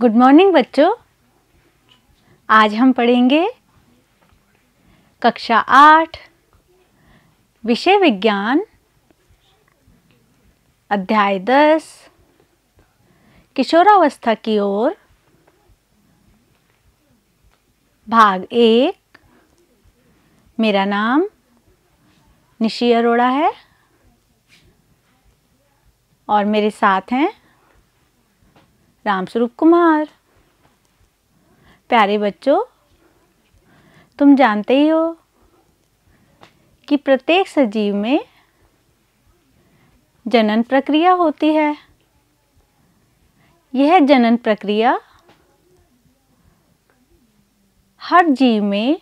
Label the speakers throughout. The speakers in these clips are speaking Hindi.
Speaker 1: गुड मॉर्निंग बच्चों आज हम पढ़ेंगे कक्षा आठ विषय विज्ञान अध्याय दस किशोरावस्था की ओर भाग एक मेरा नाम निशी अरोड़ा है और मेरे साथ हैं रामस्वरूप कुमार प्यारे बच्चों तुम जानते ही हो कि प्रत्येक सजीव में जनन प्रक्रिया होती है यह जनन प्रक्रिया हर जीव में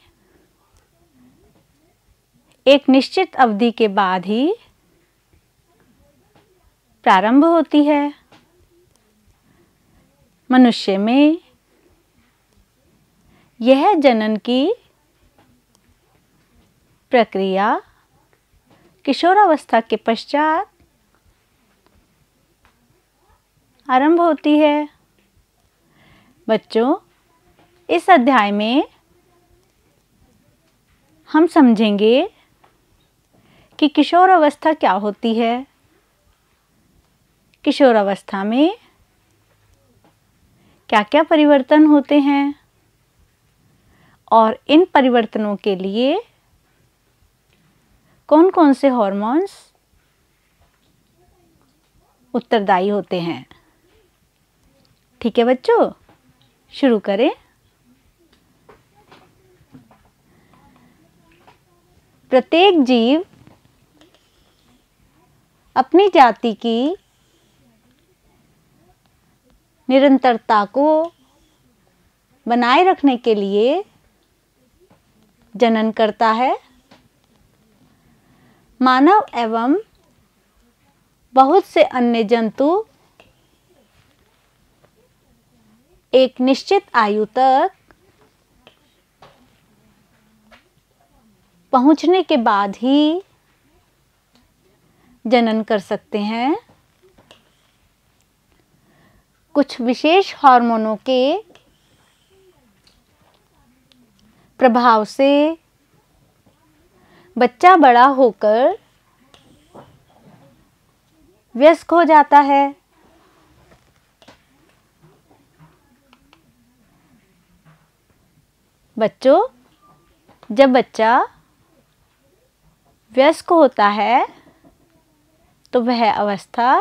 Speaker 1: एक निश्चित अवधि के बाद ही प्रारंभ होती है मनुष्य में यह जनन की प्रक्रिया किशोरावस्था के पश्चात आरंभ होती है बच्चों इस अध्याय में हम समझेंगे कि किशोर अवस्था क्या होती है किशोर अवस्था में क्या क्या परिवर्तन होते हैं और इन परिवर्तनों के लिए कौन कौन से हॉर्मोन्स उत्तरदायी होते हैं ठीक है बच्चों शुरू करें प्रत्येक जीव अपनी जाति की निरंतरता को बनाए रखने के लिए जनन करता है मानव एवं बहुत से अन्य जंतु एक निश्चित आयु तक पहुंचने के बाद ही जनन कर सकते हैं कुछ विशेष हार्मोनों के प्रभाव से बच्चा बड़ा होकर व्यस्क हो जाता है बच्चों जब बच्चा व्यस्क होता है तो वह अवस्था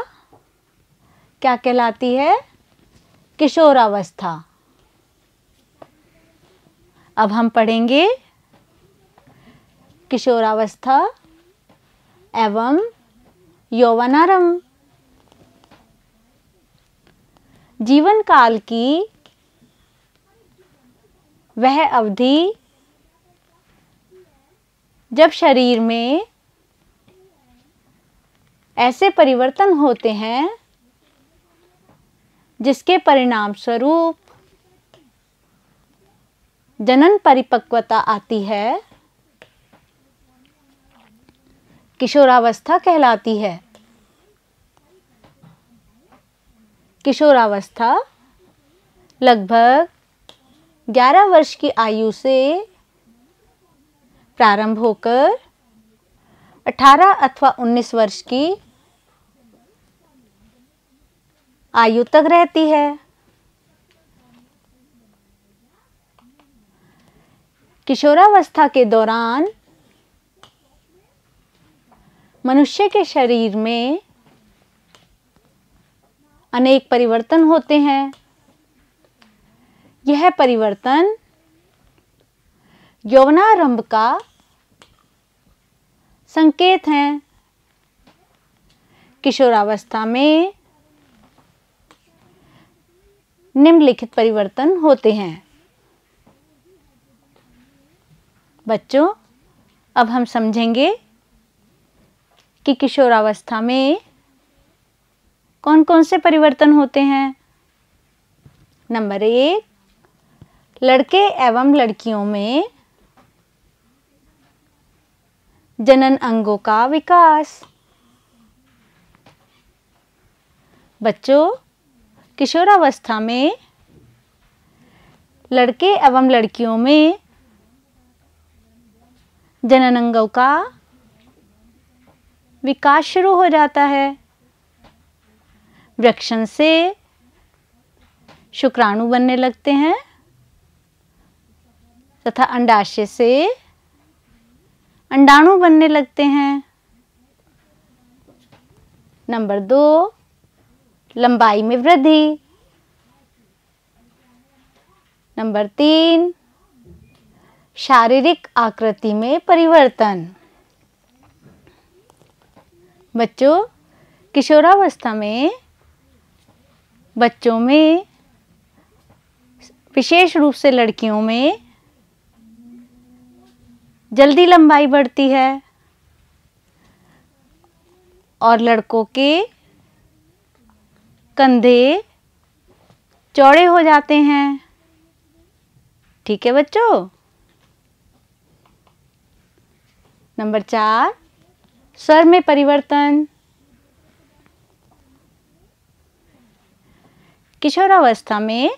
Speaker 1: क्या कहलाती है किशोरावस्था अब हम पढ़ेंगे किशोरावस्था एवं यौवनारम जीवन काल की वह अवधि जब शरीर में ऐसे परिवर्तन होते हैं जिसके परिणाम स्वरूप जनन परिपक्वता आती है किशोरावस्था कहलाती है किशोरावस्था लगभग 11 वर्ष की आयु से प्रारंभ होकर 18 अथवा 19 वर्ष की आयु तक रहती है किशोरावस्था के दौरान मनुष्य के शरीर में अनेक परिवर्तन होते हैं यह परिवर्तन यौवनारंभ का संकेत हैं किशोरावस्था में निम्नलिखित परिवर्तन होते हैं बच्चों अब हम समझेंगे कि किशोरावस्था में कौन कौन से परिवर्तन होते हैं नंबर एक लड़के एवं लड़कियों में जनन अंगों का विकास बच्चों किशोरावस्था में लड़के एवं लड़कियों में जननंगों का विकास शुरू हो जाता है वृक्षण से शुक्राणु बनने लगते हैं तथा अंडाशय से अंडाणु बनने लगते हैं नंबर दो लंबाई में वृद्धि नंबर तीन शारीरिक आकृति में परिवर्तन बच्चों किशोरावस्था में बच्चों में विशेष रूप से लड़कियों में जल्दी लंबाई बढ़ती है और लड़कों के कंधे चौड़े हो जाते हैं ठीक है बच्चों नंबर चार स्वर में परिवर्तन किशोरावस्था में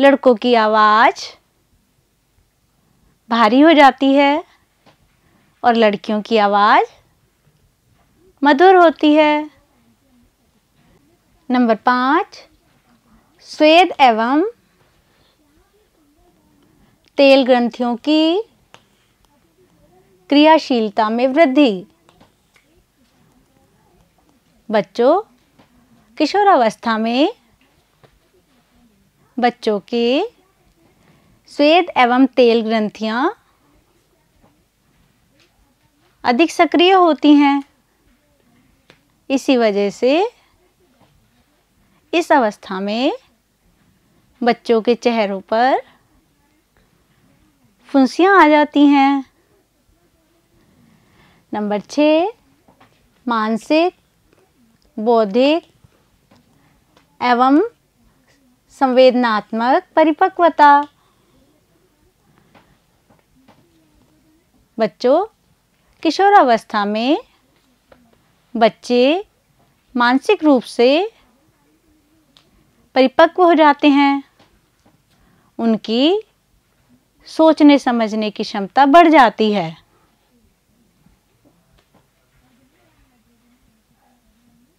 Speaker 1: लड़कों की आवाज़ भारी हो जाती है और लड़कियों की आवाज़ मधुर होती है नंबर पाँच स्वेद एवं तेल ग्रंथियों की क्रियाशीलता में वृद्धि बच्चों किशोरावस्था में बच्चों के स्वेद एवं तेल ग्रंथियां अधिक सक्रिय होती हैं इसी वजह से इस अवस्था में बच्चों के चेहरों पर फुंसियाँ आ जाती हैं नंबर छः मानसिक बौद्धिक एवं संवेदनात्मक परिपक्वता बच्चों किशोरावस्था में बच्चे मानसिक रूप से परिपक्व हो जाते हैं उनकी सोचने समझने की क्षमता बढ़ जाती है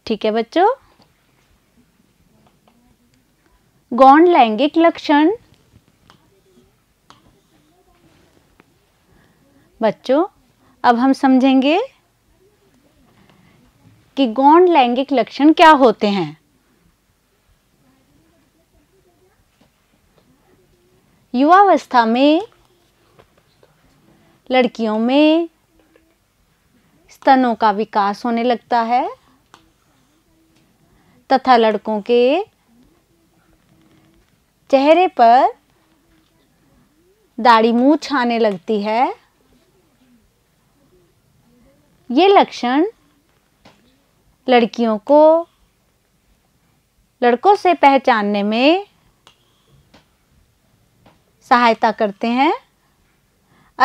Speaker 1: ठीक है बच्चों गौण लैंगिक लक्षण बच्चों अब हम समझेंगे कि गौण लैंगिक लक्षण क्या होते हैं युवावस्था में लड़कियों में स्तनों का विकास होने लगता है तथा लड़कों के चेहरे पर दाढ़ी मूछ आने लगती है ये लक्षण लड़कियों को लड़कों से पहचानने में सहायता करते हैं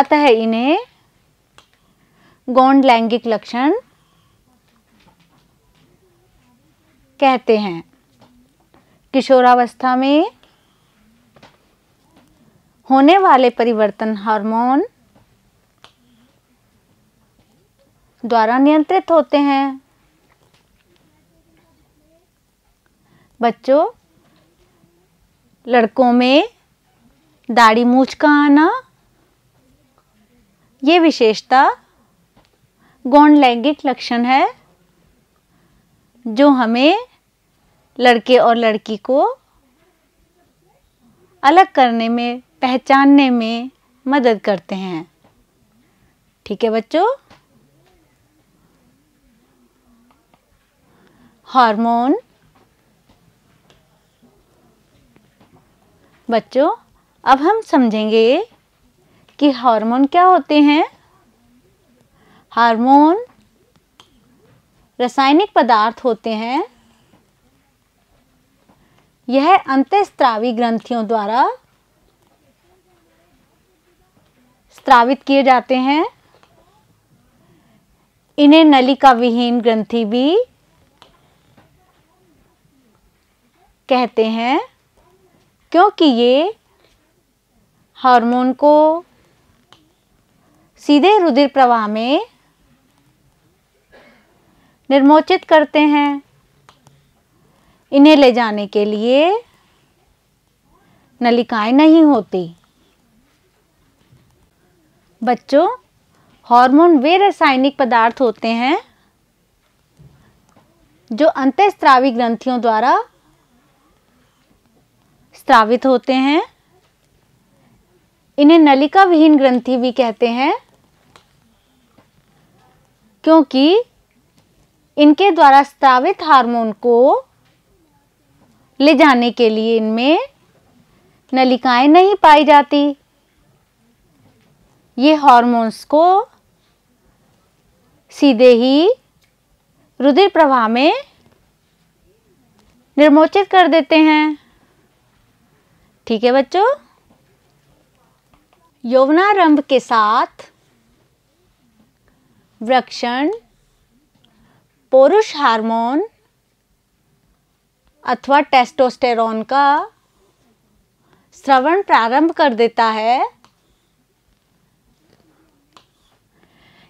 Speaker 1: अतः है इन्हें गौंड लैंगिक लक्षण कहते हैं किशोरावस्था में होने वाले परिवर्तन हार्मोन द्वारा नियंत्रित होते हैं बच्चों लड़कों में दाढ़ी मूछ का आना ये विशेषता गौण लैंगिक लक्षण है जो हमें लड़के और लड़की को अलग करने में पहचानने में मदद करते हैं ठीक है बच्चों हार्मोन बच्चों अब हम समझेंगे कि हार्मोन क्या होते हैं हार्मोन रासायनिक पदार्थ होते हैं यह अंतस्त्रावी ग्रंथियों द्वारा स्त्रावित किए जाते हैं इन्हें नलिका विहीन ग्रंथि भी कहते हैं क्योंकि ये हार्मोन को सीधे रुधिर प्रवाह में निर्मोचित करते हैं इन्हें ले जाने के लिए नलिकाएं नहीं होती बच्चों हार्मोन वे रासायनिक पदार्थ होते हैं जो अंत ग्रंथियों द्वारा स्त्रावित होते हैं इन्हें नलिका विहीन ग्रंथि भी कहते हैं क्योंकि इनके द्वारा स्थावित हार्मोन को ले जाने के लिए इनमें नलिकाएं नहीं पाई जाती ये हार्मोन्स को सीधे ही रुधिर प्रवाह में निर्मोचित कर देते हैं ठीक है बच्चों यौवनारंभ के साथ वृक्षण पुरुष हार्मोन अथवा टेस्टोस्टेरॉन का श्रवण प्रारंभ कर देता है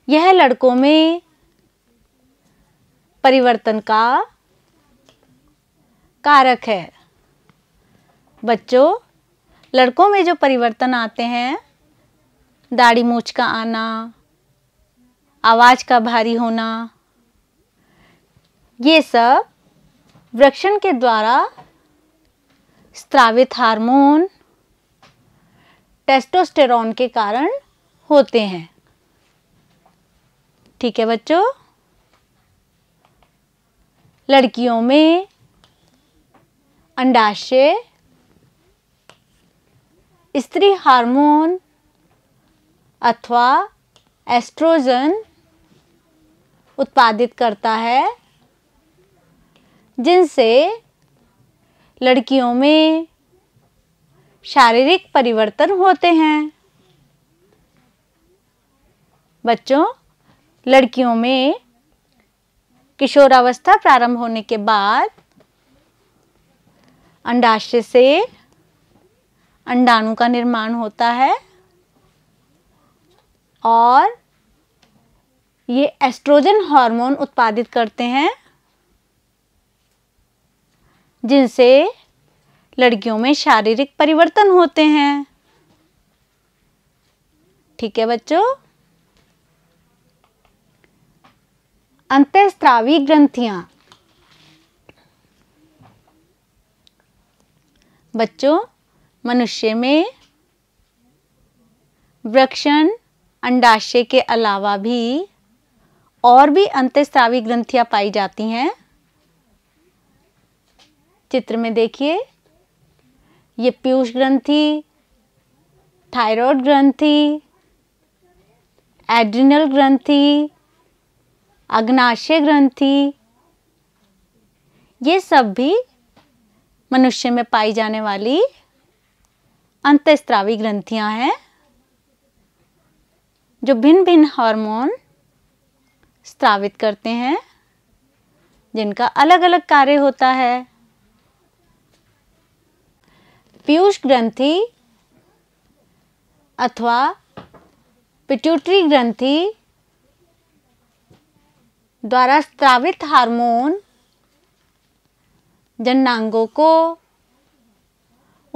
Speaker 1: यह लड़कों में परिवर्तन का कारक है बच्चों लड़कों में जो परिवर्तन आते हैं दाढ़ी मूछ का आना आवाज़ का भारी होना ये सब वृक्षण के द्वारा स्त्रावित हार्मोन टेस्टोस्टेरॉन के कारण होते हैं ठीक है बच्चों लड़कियों में अंडाशय स्त्री हार्मोन अथवा एस्ट्रोजन उत्पादित करता है जिनसे लड़कियों में शारीरिक परिवर्तन होते हैं बच्चों लड़कियों में किशोरावस्था प्रारंभ होने के बाद अंडाशय से अंडाणु का निर्माण होता है और ये एस्ट्रोजन हार्मोन उत्पादित करते हैं जिनसे लड़कियों में शारीरिक परिवर्तन होते हैं ठीक है बच्चों अंतस्त्रावी ग्रंथियां बच्चों मनुष्य में वृक्षण अंडाशय के अलावा भी और भी अंतस्त्रावी ग्रंथियां पाई जाती हैं चित्र में देखिए ये पीयूष ग्रंथि थायराइड ग्रंथि एड्रिनल ग्रंथि अग्नाशय ग्रंथि ये सब भी मनुष्य में पाई जाने वाली अंतस्त्रावी ग्रंथियां हैं जो भिन्न भिन्न हार्मोन स्त्रावित करते हैं जिनका अलग अलग कार्य होता है पीयूष ग्रंथि अथवा पिट्यूटरी ग्रंथि द्वारा स्त्रावित हार्मोन जननांगों को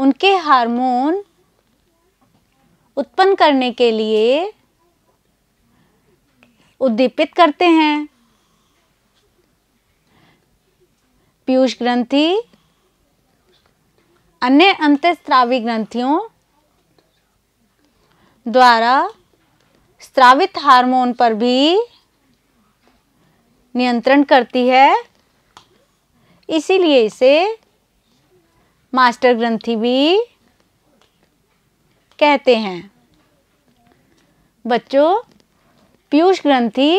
Speaker 1: उनके हार्मोन उत्पन्न करने के लिए उद्दीपित करते हैं पीयूष ग्रंथि अन्य अंतस्त्रावी ग्रंथियों द्वारा स्त्रावित हार्मोन पर भी नियंत्रण करती है इसीलिए इसे मास्टर ग्रंथि भी कहते हैं बच्चों पीयूष ग्रंथि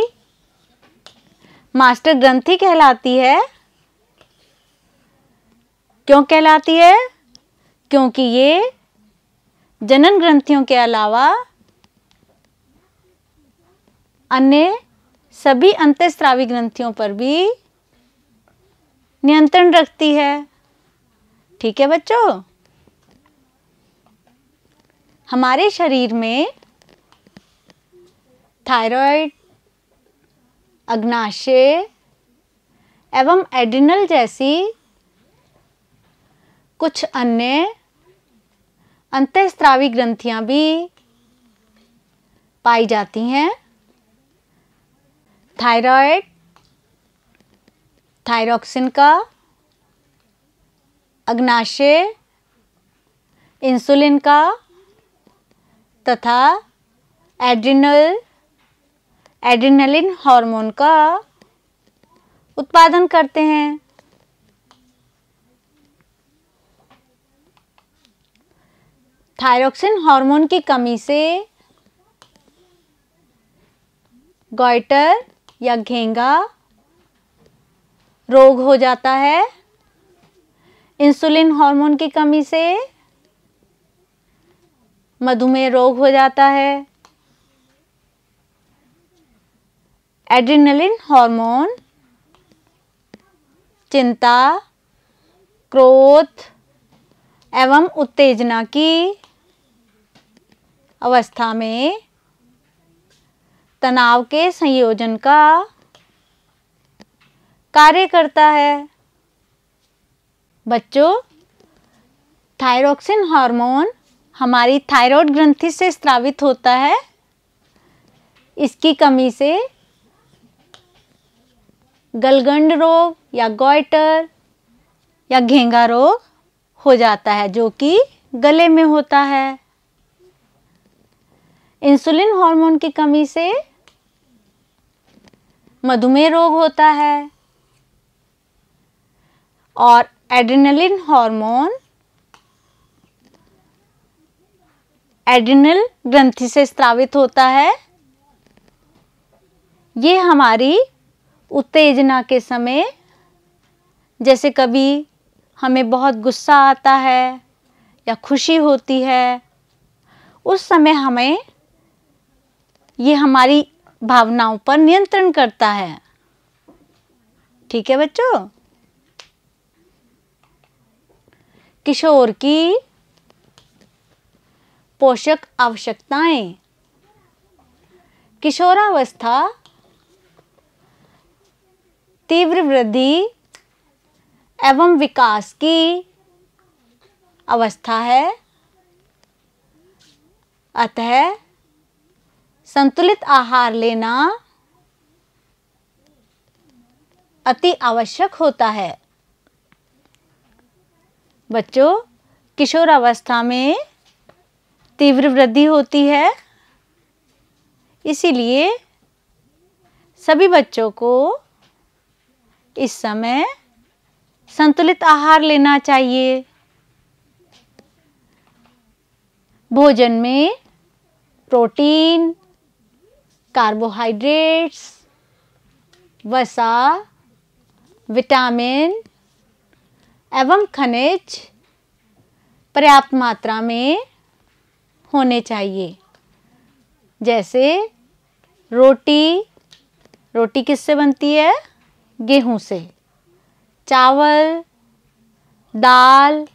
Speaker 1: मास्टर ग्रंथि कहलाती है क्यों कहलाती है क्योंकि ये जनन ग्रंथियों के अलावा अन्य सभी अंतस्त्रावी ग्रंथियों पर भी नियंत्रण रखती है ठीक है बच्चों हमारे शरीर में थायराइड अग्नाशय एवं एडिनल जैसी कुछ अन्य अंतस्त्रावी ग्रंथियां भी पाई जाती हैं थायराइड थायरोक्सिन का अग्नाशय इंसुलिन का तथा एड्रिनल एड्रेनलिन हार्मोन का उत्पादन करते हैं थायरोक्सिन हार्मोन की कमी से गोइटर या घेंगा रोग हो जाता है इंसुलिन हार्मोन की कमी से मधुमेह रोग हो जाता है एड्रिनलिन हार्मोन चिंता क्रोध एवं उत्तेजना की अवस्था में तनाव के संयोजन का कार्य करता है बच्चों थायरोक्सिन हार्मोन हमारी थायराइड ग्रंथि से स्रावित होता है इसकी कमी से गलगंड रोग या गोइटर या घेंगा रोग हो जाता है जो कि गले में होता है इंसुलिन हार्मोन की कमी से मधुमेह रोग होता है और एड्रेनलिन हार्मोन एड्रिनल ग्रंथि से स्त्रावित होता है ये हमारी उत्तेजना के समय जैसे कभी हमें बहुत गुस्सा आता है या खुशी होती है उस समय हमें ये हमारी भावनाओं पर नियंत्रण करता है ठीक है बच्चों किशोर की पोषक आवश्यकताएं किशोरावस्था तीव्र वृद्धि एवं विकास की अवस्था है अतः संतुलित आहार लेना अति आवश्यक होता है बच्चों किशोर अवस्था में तीव्र वृद्धि होती है इसीलिए सभी बच्चों को इस समय संतुलित आहार लेना चाहिए भोजन में प्रोटीन कार्बोहाइड्रेट्स वसा विटामिन एवं खनिज पर्याप्त मात्रा में होने चाहिए जैसे रोटी रोटी किससे बनती है गेहूँ से चावल दाल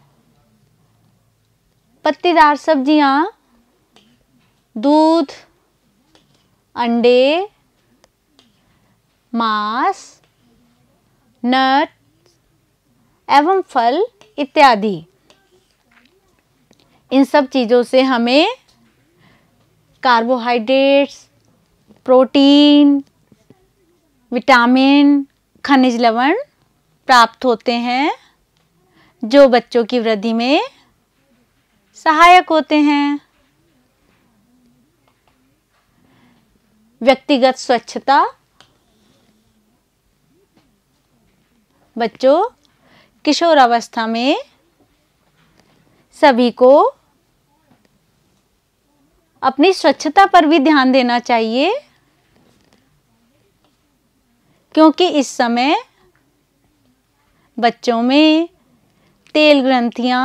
Speaker 1: पत्तेदार सब्जियाँ दूध अंडे मांस नट एवं फल इत्यादि इन सब चीज़ों से हमें कार्बोहाइड्रेट्स प्रोटीन विटामिन खनिज लवण प्राप्त होते हैं जो बच्चों की वृद्धि में सहायक होते हैं व्यक्तिगत स्वच्छता बच्चों किशोर अवस्था में सभी को अपनी स्वच्छता पर भी ध्यान देना चाहिए क्योंकि इस समय बच्चों में तेल ग्रंथियाँ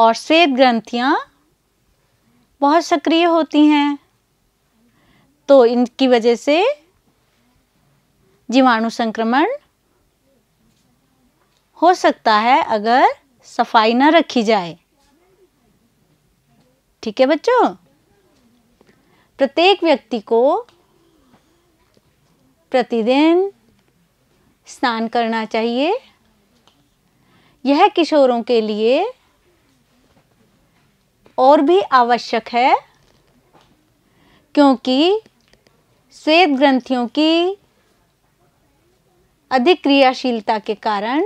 Speaker 1: और श्वेत ग्रंथियाँ बहुत सक्रिय होती हैं तो इनकी वजह से जीवाणु संक्रमण हो सकता है अगर सफाई ना रखी जाए ठीक है बच्चों प्रत्येक व्यक्ति को प्रतिदिन स्नान करना चाहिए यह किशोरों के लिए और भी आवश्यक है क्योंकि श्वेत ग्रंथियों की अधिक क्रियाशीलता के कारण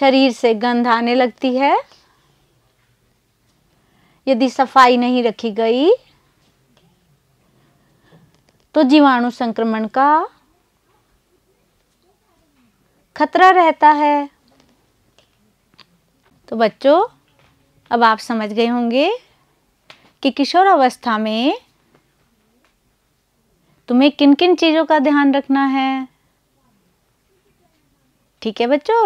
Speaker 1: शरीर से गंध आने लगती है यदि सफाई नहीं रखी गई तो जीवाणु संक्रमण का खतरा रहता है तो बच्चों अब आप समझ गए होंगे कि किशोर अवस्था में तुम्हें किन किन चीज़ों का ध्यान रखना है ठीक है बच्चों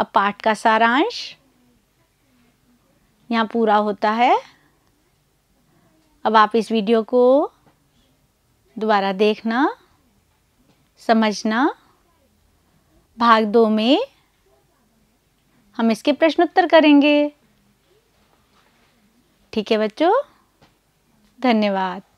Speaker 1: अब पाठ का सारांश यहाँ पूरा होता है अब आप इस वीडियो को दोबारा देखना समझना भाग दो में हम इसके प्रश्नोत्तर करेंगे ठीक है बच्चों धन्यवाद